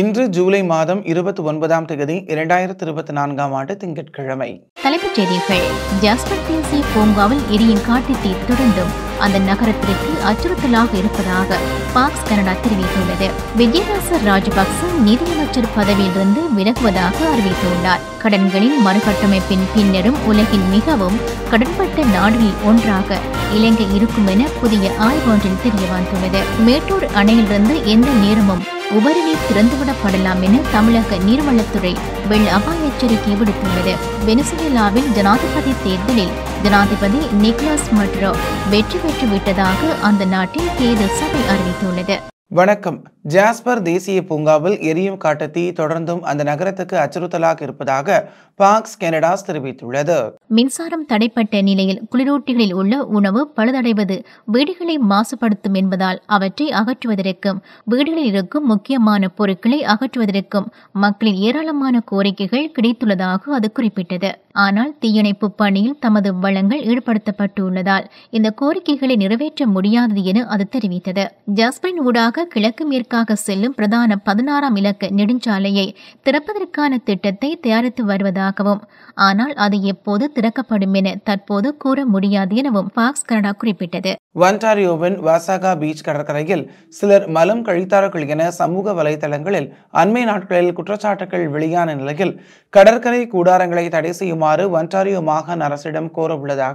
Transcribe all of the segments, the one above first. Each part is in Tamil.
இன்று ஜூலை மாதம் இருபத்தி ஒன்பதாம் தேதி இரண்டாயிரத்தி இருபத்தி நான்காம் ஆண்டு திங்கட்கிழமை தலைப்புச் செய்திகள் ஜாஸ்பர் தேசிய பூங்காவில் எரியும் காட்டுத்தீ தொடர்ந்தும் அந்த நகரத்திற்கு அச்சுறுத்தலாக இருப்பதாக பாக்ஸ் கனடா தெரிவித்துள்ளது விஜயதாச ராஜபக்ச நிதியமைச்சர் பதவியிலிருந்து விலகுவதாக அறிவித்துள்ளார் கடன்களின் மறுகட்டமைப்பின் பின்னரும் உலகின் மிகவும் கடன்பட்ட நாடுகளில் ஒன்றாக இலங்கை இருக்கும் என புதிய ஆய்வொன்றில் ஒன்றில் தெரிய வந்துள்ளது மேட்டூர் அணையிலிருந்து எந்த நேரமும் உபரி நீர் திறந்துவிடப்படலாம் என தமிழக நீர்வளத்துறை வெள்ள அபாய எச்சரிக்கை விடுத்துள்ளது வெனிசுவேலாவில் ஜனாதிபதி தேர்தலில் ஜனாதிபதி நிக்லாஸ் மட்ரோ வெற்றி பெற்று விட்டதாக அந்த நாட்டின் தேர்தல் சபை அறிவித்துள்ளது வணக்கம் ஜாஸ்பர் தேசிய பூங்காவில் எரியும் தீ தொடர்ந்தும் அந்த நகரத்துக்கு அச்சுறுத்தலாக இருப்பதாக பாக்ஸ் கனடாஸ் தெரிவித்துள்ளது மின்சாரம் தடைப்பட்ட நிலையில் குளிரூட்டிகளில் உள்ள உணவு பழுதடைவது வீடுகளை மாசுபடுத்தும் என்பதால் அவற்றை அகற்றுவதற்கும் வீடுகளில் இருக்கும் முக்கியமான பொருட்களை அகற்றுவதற்கும் மக்களின் ஏராளமான கோரிக்கைகள் கிடைத்துள்ளதாக அது குறிப்பிட்டது ஆனால் தீயணைப்பு பணியில் தமது வளங்கள் ஈடுபடுத்தப்பட்டுள்ளதால் இந்த கோரிக்கைகளை நிறைவேற்ற முடியாதது என அது தெரிவித்தது ஜாஸ்பரின் ஊடாக வழியாக கிழக்கு மேற்காக செல்லும் பிரதான பதினாறாம் இலக்கு நெடுஞ்சாலையை திறப்பதற்கான திட்டத்தை தயாரித்து வருவதாகவும் ஆனால் அது எப்போது திறக்கப்படும் என தற்போது கூற முடியாது எனவும் பாக்ஸ் கனடா குறிப்பிட்டது ஒன்டாரியோவின் வாசாகா பீச் கடற்கரையில் சிலர் மலம் கழித்தார்கள் என சமூக வலைதளங்களில் அண்மை நாட்களில் குற்றச்சாட்டுகள் வெளியான நிலையில் கடற்கரை கூடாரங்களை தடை செய்யுமாறு ஒன்டாரியோ மாகாண அரசிடம் கோரவுள்ளதாக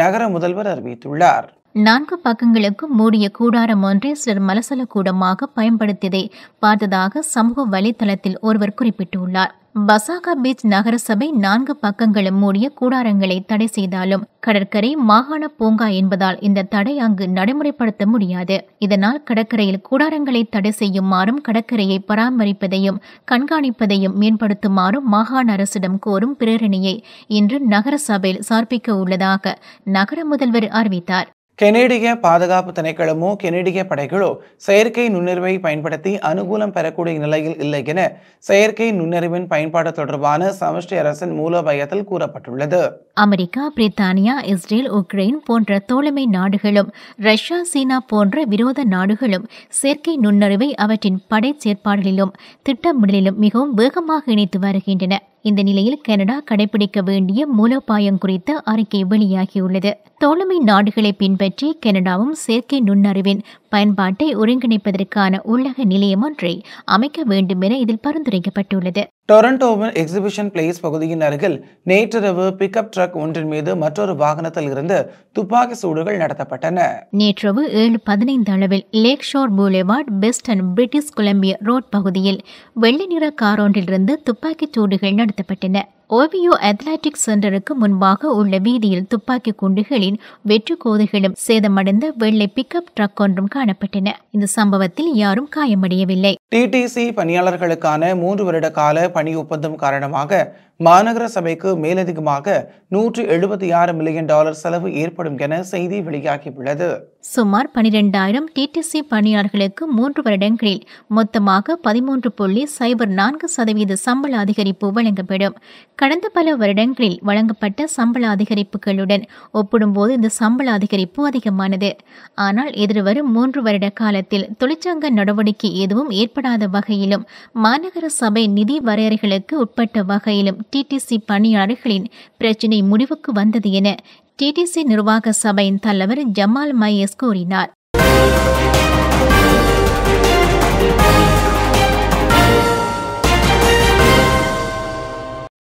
நகர முதல்வர் அறிவித்துள்ளார் நான்கு பக்கங்களுக்கும் மூடிய கூடாரம் ஒன்றை சிலர் மலசல கூடமாக பயன்படுத்தியதை பார்த்ததாக சமூக வலைதளத்தில் ஒருவர் குறிப்பிட்டுள்ளார் பசாகா பீச் நகரசபை நான்கு பக்கங்களும் மூடிய கூடாரங்களை தடை செய்தாலும் கடற்கரை மாகாண பூங்கா என்பதால் இந்த தடை அங்கு நடைமுறைப்படுத்த முடியாது இதனால் கடற்கரையில் கூடாரங்களை தடை செய்யுமாறும் கடற்கரையை பராமரிப்பதையும் கண்காணிப்பதையும் மேம்படுத்துமாறும் மாகாண அரசிடம் கோரும் பிரேரணையை இன்று நகரசபையில் சார்பிக்க உள்ளதாக நகர முதல்வர் அறிவித்தார் கெனேடிய பாதுகாப்பு திணைக்களமோ கெனேடிய படைகளோ செயற்கை நுண்ணறிவை பயன்படுத்தி அனுகூலம் பெறக்கூடிய நிலையில் இல்லை என செயற்கை நுண்ணறிவின் பயன்பாடு தொடர்பான சமஷ்டி அரசின் மூலோபாயத்தில் கூறப்பட்டுள்ளது அமெரிக்கா பிரித்தானியா இஸ்ரேல் உக்ரைன் போன்ற தோழமை நாடுகளும் ரஷ்யா சீனா போன்ற விரோத நாடுகளும் செயற்கை நுண்ணறிவை அவற்றின் படை செயற்பாடுகளிலும் திட்டமிடலிலும் மிகவும் வேகமாக இணைத்து வருகின்றன இந்த நிலையில் கனடா கடைபிடிக்க வேண்டிய மூலோபாயம் குறித்த அறிக்கை வெளியாகியுள்ளது தோழமை நாடுகளை பின்பற்றி கனடாவும் செயற்கை நுண்ணறிவின் பயன்பாட்டை ஒருங்கிணைப்பதற்கான உள்ளக நிலையம் ஒன்றை அமைக்க வேண்டும் என இதில் பரிந்துரைக்கப்பட்டுள்ளது டொரண்டோவின் எக்ஸிபிஷன் பிளேஸ் பகுதியின் அருகில் நேற்றிரவு பிக்அப் ட்ரக் ஒன்றின் மீது மற்றொரு வாகனத்தில் இருந்து துப்பாக்கி சூடுகள் நடத்தப்பட்டன நேற்றிரவு ஏழு பதினைந்து அளவில் லேக் ஷோர் பூலேவார்ட் பெஸ்டன் பிரிட்டிஷ் கொலம்பியா ரோட் பகுதியில் வெள்ளை நிற கார் ஒன்றிலிருந்து துப்பாக்கி சூடுகள் நடத்தப்பட்டன ஓவியோ அத்லட்டிக் சென்டருக்கு முன்பாக உள்ள வீதியில் துப்பாக்கி குண்டுகளின் வெற்று கோதுகளும் சேதமடைந்த வெள்ளை பிக்அப் ட்ரக் ஒன்றும் காணப்பட்டன இந்த சம்பவத்தில் யாரும் காயமடையவில்லை டிடிசி பணியாளர்களுக்கான மூன்று வருட கால பணி ஒப்பந்தம் காரணமாக மாநகர சபைக்கு மேலதிகமாக நூற்று எழுபத்தி ஆறு மில்லியன் டாலர் செலவு ஏற்படும் என செய்தி வெளியாகியுள்ளது சுமார் பனிரெண்டாயிரம் டிடிசி பணியாளர்களுக்கு மூன்று வருடங்களில் மொத்தமாக பதிமூன்று புள்ளி சைபர் நான்கு சதவீத சம்பள அதிகரிப்பு வழங்கப்படும் கடந்த பல வருடங்களில் வழங்கப்பட்ட சம்பள அதிகரிப்புகளுடன் ஒப்பிடும்போது இந்த சம்பள அதிகரிப்பு அதிகமானது ஆனால் எதிர்வரும் மூன்று வருட காலத்தில் தொழிற்சங்க நடவடிக்கை எதுவும் ஏற்படாத வகையிலும் மாநகர சபை நிதி வரையறைகளுக்கு உட்பட்ட வகையிலும் டிடிசி பணியாளர்களின் பிரச்சினை முடிவுக்கு வந்தது என டிடிசி நிர்வாக சபையின் தலைவர் ஜமால் மயஸ் கூறினார்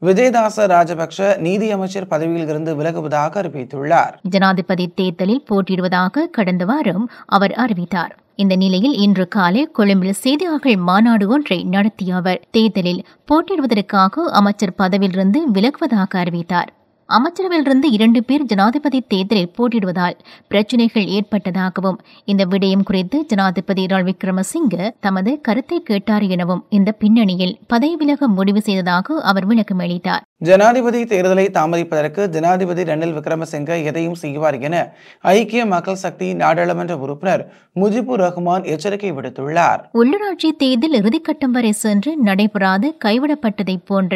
விஜயதாச ராஜபக்ஷ நீதியமைச்சர் பதவியில் இருந்து விலகுவதாக அறிவித்துள்ளார் ஜனாதிபதி தேர்தலில் போட்டியிடுவதாக கடந்த வாரம் அவர் அறிவித்தார் இந்த நிலையில் இன்று காலை கொழும்பில் செய்தியாளர்கள் மாநாடு ஒன்றை நடத்திய அவர் தேர்தலில் போட்டியிடுவதற்காக அமைச்சர் பதவியிலிருந்து விலகுவதாக அறிவித்தார் அமைச்சரவையிலிருந்து இரண்டு பேர் ஜனாதிபதி தேர்தலில் போட்டியிடுவதால் பிரச்சினைகள் ஏற்பட்டதாகவும் இந்த விடயம் குறித்து ஜனாதிபதி ரால் விக்ரமசிங்கே தமது கருத்தை கேட்டார் எனவும் இந்த பின்னணியில் பதவி விலக முடிவு செய்ததாக அவர் விளக்கம் அளித்தார் ஜனாதிபதி தேர்தலை தாமதிப்பதற்கு ஜனாதிபதி ரணில் விக்ரமசிங்க எதையும் செய்வார் என ஐக்கிய மக்கள் சக்தி நாடாளுமன்ற உறுப்பினர் முஜிபுர் ரஹ்மான் எச்சரிக்கை விடுத்துள்ளார் உள்ளூராட்சி தேர்தல் இறுதிக்கட்டம் வரை சென்று நடைபெறாது கைவிடப்பட்டதை போன்ற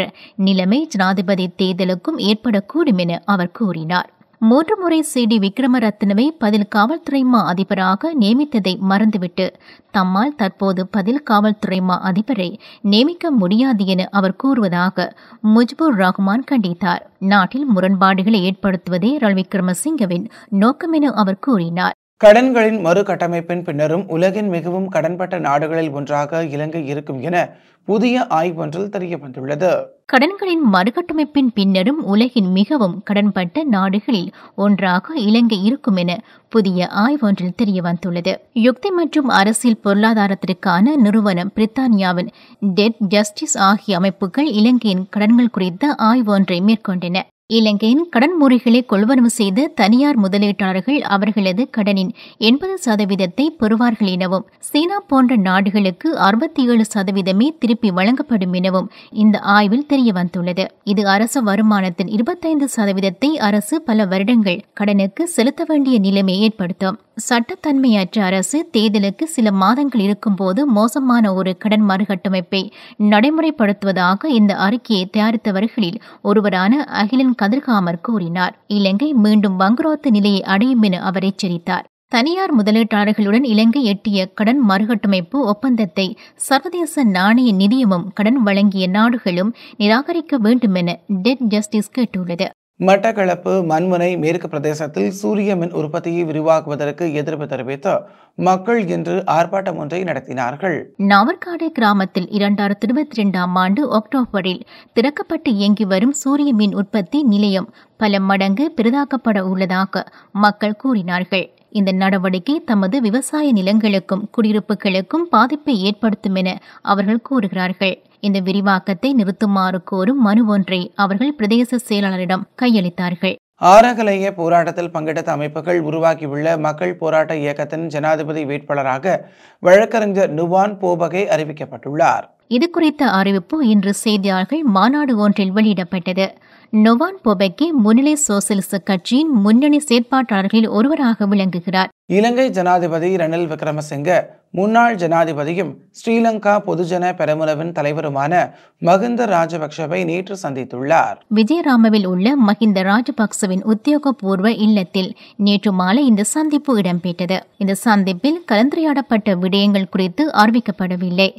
நிலைமை ஜனாதிபதி தேர்தலுக்கும் ஏற்படக்கூடும் கூடும் என அவர் கூறினார் மூன்று முறை சி டி விக்ரமரத்னவை பதில் காவல்துறை மா அதிபராக நியமித்ததை மறந்துவிட்டு தம்மால் தற்போது பதில் காவல்துறை மா அதிபரை நியமிக்க முடியாது என அவர் கூறுவதாக முஜ்பூர் ரஹ்மான் கண்டித்தார் நாட்டில் முரண்பாடுகளை ஏற்படுத்துவதே ரல் விக்ரமசிங்கவின் நோக்கம் என அவர் கூறினார் கடன்களின் மறுகட்டமைப்பின் பின்னரும் உலகின் மிகவும் கடன்பட்ட நாடுகளில் ஒன்றாக இலங்கை இருக்கும் என புதிய ஆய்வொன்றில் தெரிய வந்துள்ளது கடன்களின் மறுகட்டமைப்பின் பின்னரும் உலகின் மிகவும் கடன்பட்ட நாடுகளில் ஒன்றாக இலங்கை இருக்கும் என புதிய ஆய்வொன்றில் தெரிய வந்துள்ளது யுக்தி மற்றும் அரசியல் பொருளாதாரத்திற்கான நிறுவனம் பிரித்தானியாவின் டெட் ஜஸ்டிஸ் ஆகிய அமைப்புகள் இலங்கையின் கடன்கள் குறித்த ஆய்வொன்றை மேற்கொண்டன இலங்கையின் கடன் முறைகளை கொள்வனவு செய்த தனியார் முதலீட்டாளர்கள் அவர்களது கடனின் எண்பது சதவீதத்தை பெறுவார்கள் எனவும் சீனா போன்ற நாடுகளுக்கு அறுபத்தி ஏழு சதவீதமே திருப்பி வழங்கப்படும் எனவும் இந்த ஆய்வில் தெரியவந்துள்ளது இது அரசு வருமானத்தின் இருபத்தைந்து சதவீதத்தை அரசு பல வருடங்கள் கடனுக்கு செலுத்த வேண்டிய நிலைமை ஏற்படுத்தும் சட்டத்தன்மையற்ற அரசு தேர்தலுக்கு சில மாதங்கள் இருக்கும்போது மோசமான ஒரு கடன் மறுகட்டமைப்பை நடைமுறைப்படுத்துவதாக இந்த அறிக்கையை தயாரித்தவர்களில் ஒருவரான அகிலன் கதிர்காமர் கூறினார் இலங்கை மீண்டும் வங்குரோத்த நிலையை அடையும் என அவர் எச்சரித்தார் தனியார் முதலீட்டாளர்களுடன் இலங்கை எட்டிய கடன் மறுகட்டமைப்பு ஒப்பந்தத்தை சர்வதேச நாணய நிதியமும் கடன் வழங்கிய நாடுகளும் நிராகரிக்க வேண்டும் என டெட் ஜஸ்டிஸ் கேட்டுள்ளது மட்டக்களப்பு மண்முனை மேற்கு பிரதேசத்தில் சூரிய மின் உற்பத்தியை விரிவாக்குவதற்கு எதிர்ப்பு தெரிவித்து மக்கள் இன்று ஆர்ப்பாட்டம் ஒன்றை நடத்தினார்கள் நாவர்காடு கிராமத்தில் இரண்டாயிரத்தி இருபத்தி இரண்டாம் ஆண்டு அக்டோபரில் திறக்கப்பட்டு இயங்கி வரும் சூரிய மின் உற்பத்தி நிலையம் பல மடங்கு பெரிதாக்கப்பட உள்ளதாக மக்கள் கூறினார்கள் இந்த நடவடிக்கை தமது விவசாய நிலங்களுக்கும் குடியிருப்புகளுக்கும் பாதிப்பை ஏற்படுத்தும் என அவர்கள் கூறுகிறார்கள் இந்த விரிவாக்கத்தை நிறுத்துமாறு கோரும் மனு ஒன்றை அவர்கள் பிரதேச செயலாளரிடம் கையளித்தார்கள் ஆரகலைய போராட்டத்தில் பங்கெடுத்த அமைப்புகள் உருவாக்கியுள்ள மக்கள் போராட்ட இயக்கத்தின் ஜனாதிபதி வேட்பாளராக வழக்கறிஞர் நுவான் போபகை அறிவிக்கப்பட்டுள்ளார் இது குறித்த அறிவிப்பு இன்று செய்தியாளர்கள் மாநாடு ஒன்றில் வெளியிடப்பட்டது நொவான் பொபெக்கே முன்னிலை சோசியலிச கட்சியின் முன்னணி செயற்பாட்டாளர்களில் ஒருவராக விளங்குகிறார் இலங்கை ஜனாதிபதி ரணில் விக்ரமசிங்க முன்னாள் ஜனாதிபதியும் ஸ்ரீலங்கா பொதுஜன பெருமளவின் தலைவருமான மகிந்த ராஜபக்சவை நேற்று சந்தித்துள்ளார் விஜயராமவில் உள்ள மஹிந்த ராஜபக்சவின் உத்தியோகபூர்வ இல்லத்தில் நேற்று மாலை இந்த சந்திப்பு இடம்பெற்றது இந்த சந்திப்பில் கலந்துரையாடப்பட்ட விடயங்கள் குறித்து அறிவிக்கப்படவில்லை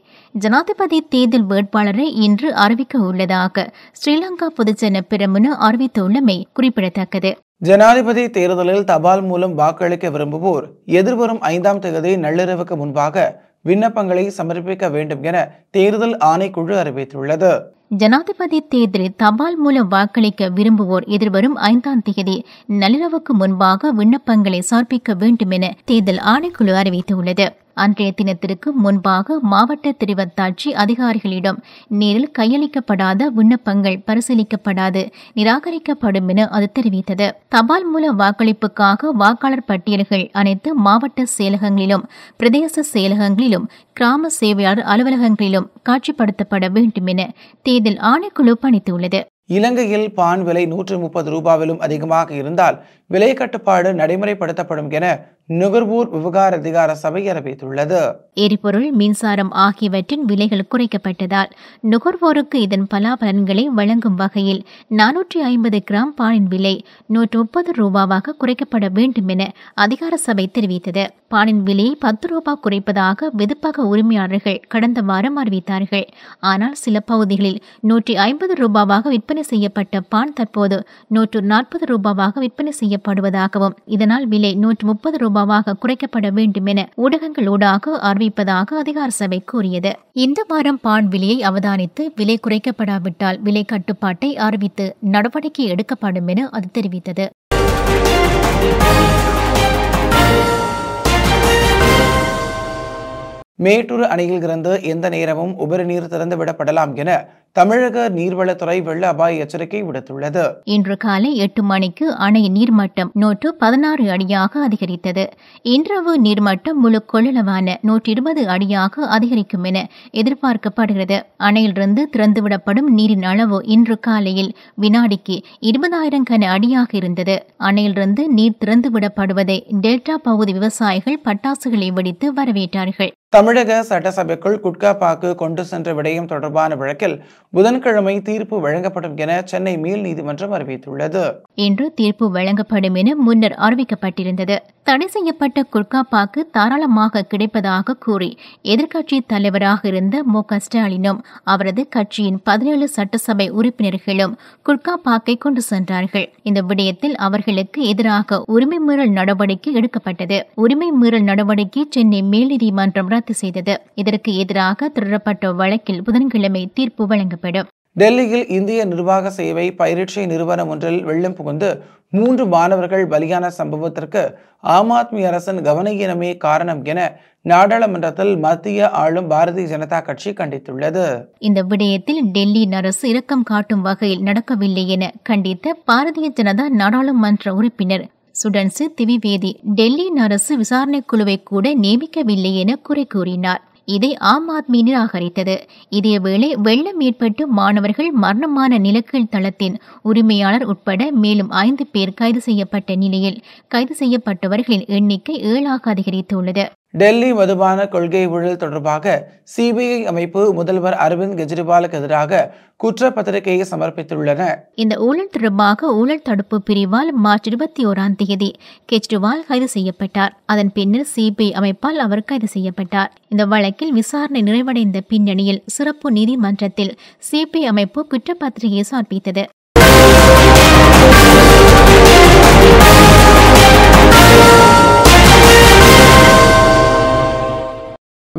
ஜனாதிபதி தேர்தல் வேட்பாளரை இன்று அறிவிக்க உள்ளதாக ஸ்ரீலங்கா பொதுஜன பிரமுன அறிவித்துள்ளமை குறிப்பிடத்தக்கது ஜனாதிபதி தேர்தலில் தபால் மூலம் வாக்களிக்க விரும்புவோர் எதிர்வரும் ஐந்தாம் தேதி நள்ளிரவுக்கு முன்பாக விண்ணப்பங்களை சமர்ப்பிக்க வேண்டும் என தேர்தல் ஆணைக்குழு அறிவித்துள்ளது ஜனாதிபதி தேர்தலில் தபால் மூலம் வாக்களிக்க விரும்புவோர் எதிர்வரும் ஐந்தாம் தேதி நள்ளிரவுக்கு முன்பாக விண்ணப்பங்களை சமர்ப்பிக்க வேண்டும் என தேர்தல் ஆணைக்குழு அறிவித்துள்ளது அன்றைய தினத்திற்கு முன்பாக மாவட்ட திருவத்தாட்சி அதிகாரிகளிடம் நேரில் கையளிக்கப்படாத விண்ணப்பங்கள் பரிசீலிக்கப்படாது நிராகரிக்கப்படும் என அது தெரிவித்தது தபால் மூல வாக்களிப்புக்காக வாக்காளர் பட்டியல்கள் அனைத்து மாவட்ட செயலகங்களிலும் பிரதேச செயலகங்களிலும் கிராம சேவையாளர் அலுவலகங்களிலும் காட்சிப்படுத்தப்பட வேண்டும் என தேர்தல் ஆணைக்குழு பணித்துள்ளது இலங்கையில் பான் விலை நூற்று முப்பது ரூபாவிலும் அதிகமாக இருந்தால் விலை கட்டுப்பாடு நடைமுறைப்படுத்தப்படும் என நுகர்வோர் விவகார அதிகார சபை அறிவித்துள்ளது எரிபொருள் மின்சாரம் ஆகியவற்றின் விலைகள் குறைக்கப்பட்டதால் நுகர்வோருக்கு இதன் பலாபலன்களை வழங்கும் வகையில் நானூற்றி ஐம்பது கிராம் பாலின் விலை நூற்று முப்பது ரூபாவாக குறைக்கப்பட வேண்டும் என அதிகார சபை தெரிவித்தது பாலின் விலையை பத்து ரூபாய் குறைப்பதாக வெதுப்பக உரிமையாளர்கள் கடந்த வாரம் அறிவித்தார்கள் ஆனால் சில பகுதிகளில் நூற்றி ஐம்பது ரூபாவாக விற்பனை செய்யப்பட்ட பான் தற்போது நூற்று நாற்பது ரூபாவாக விற்பனை செய்யப்படுவதாகவும் இதனால் விலை நூற்று முப்பது ரூபாய் ரூபாவாக குறைக்கப்பட வேண்டும் என ஊடகங்களூடாக அறிவிப்பதாக அதிகார சபை கூறியது இந்த வாரம் பான் விலையை அவதானித்து விலை குறைக்கப்படாவிட்டால் விலை கட்டுப்பாட்டை அறிவித்து நடவடிக்கை எடுக்கப்படும் என அது தெரிவித்தது மேட்டூர் அணையில் இருந்து எந்த நேரமும் உபரி நீர் திறந்துவிடப்படலாம் என தமிழக நீர்வளத்துறை வெள்ள அபாய எச்சரிக்கை விடுத்துள்ளது இன்று காலை எட்டு மணிக்கு அணை நீர்மட்டம் நூற்று பதினாறு அடியாக அதிகரித்தது இன்றவு நீர்மட்டம் முழு கொள்ளளவான நூற்றி இருபது அடியாக அதிகரிக்கும் என எதிர்பார்க்கப்படுகிறது அணையிலிருந்து திறந்துவிடப்படும் நீரின் அளவு இன்று காலையில் வினாடிக்கு இருபதாயிரம் கன அடியாக இருந்தது அணையிலிருந்து நீர் திறந்துவிடப்படுவதை டெல்டா பகுதி விவசாயிகள் பட்டாசுகளை வெடித்து வரவேற்றார்கள் தமிழக சட்டசபைக்குள் குட்கா பாக்கு கொண்டு சென்ற விடயம் தொடர்பான வழக்கில் புதன்கிழமை தீர்ப்பு வழங்கப்படும் என சென்னை மேல் நீதிமன்றம் அறிவித்துள்ளது இன்று தீர்ப்பு வழங்கப்படும் என முன்னர் அறிவிக்கப்பட்டிருந்தது தடை செய்யப்பட்ட பாக்கு தாராளமாக கிடைப்பதாக கூறி எதிர்க்கட்சி தலைவராக இருந்த மு ஸ்டாலினும் அவரது கட்சியின் பதினேழு சட்டசபை உறுப்பினர்களும் பாக்கை கொண்டு சென்றார்கள் இந்த விடயத்தில் அவர்களுக்கு எதிராக உரிமை மீறல் நடவடிக்கை எடுக்கப்பட்டது உரிமை மீறல் நடவடிக்கை சென்னை மேல்நீதிமன்றம் ரத்து செய்தது இதற்கு எதிராக திருடப்பட்ட வழக்கில் புதன்கிழமை தீர்ப்பு வழங்கப்படும் டெல்லியில் இந்திய நிர்வாக சேவை பயிற்சி நிறுவனம் ஒன்றில் வெள்ளம் புகுந்து மூன்று மாணவர்கள் பலியான சம்பவத்திற்கு ஆம் ஆத்மி அரசின் கவனஈனமே காரணம் என நாடாளுமன்றத்தில் மத்திய ஆளும் பாரதிய ஜனதா கட்சி கண்டித்துள்ளது இந்த விடயத்தில் டெல்லி அரசு இரக்கம் காட்டும் வகையில் நடக்கவில்லை என கண்டித்த பாரதிய ஜனதா நாடாளுமன்ற உறுப்பினர் சுடன்சு திவிவேதி டெல்லியின் அரசு விசாரணை குழுவை கூட நியமிக்கவில்லை என குறை கூறினார் இதை ஆம் ஆத்மி நிராகரித்தது இதேவேளை வெள்ளம் ஏற்பட்டு மாணவர்கள் மரணமான நிலக்கீழ் தளத்தின் உரிமையாளர் உட்பட மேலும் ஐந்து பேர் கைது செய்யப்பட்ட நிலையில் கைது செய்யப்பட்டவர்களின் எண்ணிக்கை ஏழாக அதிகரித்துள்ளது டெல்லி மதுபான கொள்கை ஊழல் தொடர்பாக சிபிஐ அமைப்பு முதல்வர் அரவிந்த் கெஜ்ரிவாலுக்கு எதிராக குற்றப்பத்திரிகையை சமர்ப்பித்துள்ளன இந்த ஊழல் தொடர்பாக ஊழல் தடுப்பு பிரிவால் மார்ச் இருபத்தி ஓராம் தேதி கெஜ்ரிவால் கைது செய்யப்பட்டார் அதன் பின்னர் சிபிஐ அமைப்பால் அவர் கைது செய்யப்பட்டார் இந்த வழக்கில் விசாரணை நிறைவடைந்த பின்னணியில் சிறப்பு நீதிமன்றத்தில் சிபிஐ அமைப்பு குற்றப்பத்திரிகையை சமர்ப்பித்தது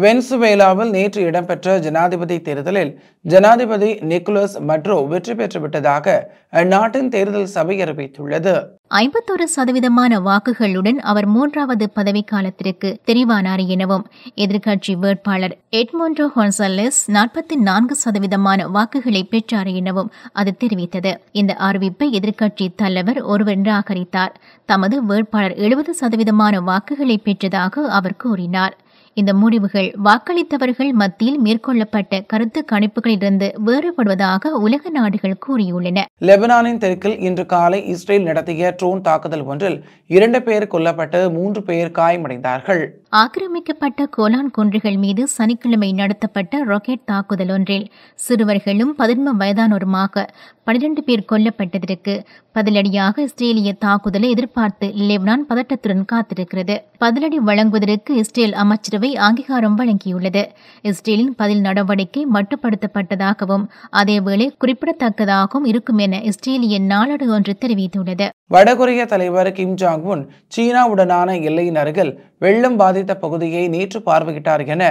வென்சுவேலாவில் நேற்று இடம்பெற்ற ஜனாதிபதி தேர்தலில் ஜனாதிபதி நிக்கோலஸ் மட்ரோ வெற்றி பெற்று விட்டதாக அந்நாட்டின் தேர்தல் சபை அறிவித்துள்ளது ஐம்பத்தொரு சதவீதமான வாக்குகளுடன் அவர் மூன்றாவது பதவிக்காலத்திற்கு தெரிவானார் எனவும் எதிர்கட்சி வேட்பாளர் எட்மோன்டோ ஹொன்சல்லஸ் நாற்பத்தி நான்கு சதவீதமான வாக்குகளை பெற்றார் எனவும் அது தெரிவித்தது இந்த அறிவிப்பை எதிர்க்கட்சி தலைவர் ஒருவர் நிராகரித்தார் தமது வேட்பாளர் எழுபது சதவீதமான வாக்குகளை பெற்றதாக அவர் கூறினார் இந்த முடிவுகள் வாக்களித்தவர்கள் மத்தியில் மேற்கொள்ளப்பட்ட கருத்து கணிப்புகளிலிருந்து வேறுபடுவதாக உலக நாடுகள் கூறியுள்ளன லெபனானின் தெற்கில் இன்று காலை இஸ்ரேல் நடத்திய ட்ரோன் தாக்குதல் ஒன்றில் இரண்டு பேர் கொல்லப்பட்டு மூன்று பேர் காயமடைந்தார்கள் ஆக்கிரமிக்கப்பட்ட கோலான் குன்றுகள் மீது சனிக்கிழமை நடத்தப்பட்ட ராக்கெட் தாக்குதல் ஒன்றில் சிறுவர்களும் பதின்ம வயதானோருமாக பனிரெண்டு பேர் கொல்லப்பட்டதற்கு பதிலடியாக இஸ்ரேலிய தாக்குதலை எதிர்பார்த்து லெப்னான் பதட்டத்துடன் காத்திருக்கிறது பதிலடி வழங்குவதற்கு இஸ்ரேல் அமைச்சரவை அங்கீகாரம் வழங்கியுள்ளது இஸ்ரேலின் பதில் நடவடிக்கை மட்டுப்படுத்தப்பட்டதாகவும் அதேவேளை குறிப்பிடத்தக்கதாகவும் இருக்கும் என இஸ்ரேலிய நாளடு ஒன்று தெரிவித்துள்ளது வடகொரிய தலைவர் கிம் ஜாங் உன் சீனாவுடனான எல்லையின் அருகில் வெள்ளம் பாதித்த பகுதியை நேற்று பார்வையிட்டார் என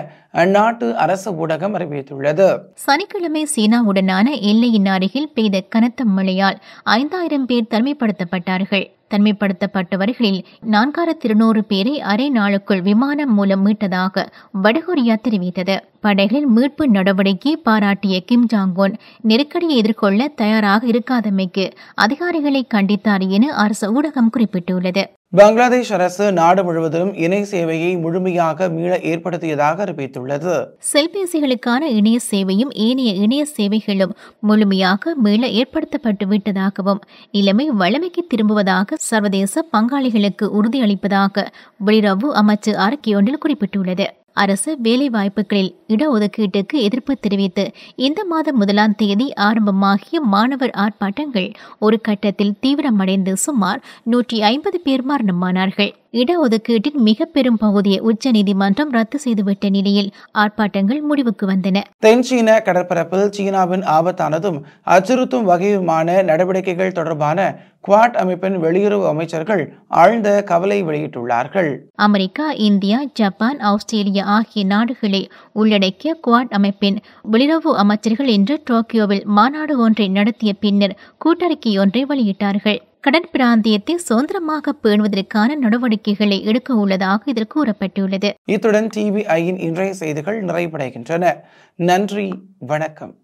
அந்நாட்டு அரசு ஊடகம் அறிவித்துள்ளது சனிக்கிழமை சீனாவுடனான எல்லையின் அருகில் பெய்த கனத்த மழையால் ஐந்தாயிரம் பேர் தனிமைப்படுத்தப்பட்டார்கள் தனிமைப்படுத்தப்பட்டவர்களில் நான்காயிரத்தி இருநூறு பேரை அரை நாளுக்குள் விமானம் மூலம் மீட்டதாக வடகொரியா தெரிவித்தது படைகளின் மீட்பு நடவடிக்கையை பாராட்டிய கிம் ஜாங் நெருக்கடியை எதிர்கொள்ள தயாராக இருக்காதமைக்கு அதிகாரிகளை கண்டித்தார் என அரசு ஊடகம் குறிப்பிட்டுள்ளது பங்களாதேஷ் அரசு நாடு முழுவதும் இணைய சேவையை முழுமையாக மீள ஏற்படுத்தியதாக அறிவித்துள்ளது செல்பேசிகளுக்கான இணைய சேவையும் ஏனைய இணைய சேவைகளும் முழுமையாக மீள ஏற்படுத்தப்பட்டு விட்டதாகவும் நிலைமை வளமைக்கு திரும்புவதாக சர்வதேச பங்காளிகளுக்கு உறுதியளிப்பதாக வெளியுறவு அமைச்சு அறிக்கையொன்றில் குறிப்பிட்டுள்ளது அரசு வேலைவாய்ப்புகளில் இடஒதுக்கீட்டுக்கு எதிர்ப்பு தெரிவித்து இந்த மாதம் முதலாம் தேதி ஆரம்பமாகிய மாணவர் ஆர்ப்பாட்டங்கள் ஒரு கட்டத்தில் தீவிரமடைந்து சுமார் நூற்றி ஐம்பது பேர் மரணமானார்கள் இடஒதுக்கீட்டின் மிக பெரும் பகுதியை உச்சநீதிமன்றம் ரத்து செய்துவிட்ட நிலையில் ஆர்ப்பாட்டங்கள் முடிவுக்கு வந்தன தென்சீன கடற்பரப்பில் சீனாவின் ஆபத்தானதும் அச்சுறுத்தும் வகையுமான நடவடிக்கைகள் தொடர்பான குவாட் அமைப்பின் வெளியுறவு அமைச்சர்கள் ஆழ்ந்த கவலை வெளியிட்டுள்ளார்கள் அமெரிக்கா இந்தியா ஜப்பான் ஆஸ்திரேலியா ஆகிய நாடுகளை உள்ளடக்கிய குவாட் அமைப்பின் வெளியுறவு அமைச்சர்கள் இன்று டோக்கியோவில் மாநாடு ஒன்றை நடத்திய பின்னர் கூட்டறிக்கை ஒன்றை வெளியிட்டார்கள் கடன் பிராந்தியத்தை சுதந்திரமாக பேணுவதற்கான நடவடிக்கைகளை எடுக்க உள்ளதாக இதில் கூறப்பட்டுள்ளது இத்துடன் டிவிஐயின் இன்றைய செய்திகள் நிறைவடைகின்றன நன்றி வணக்கம்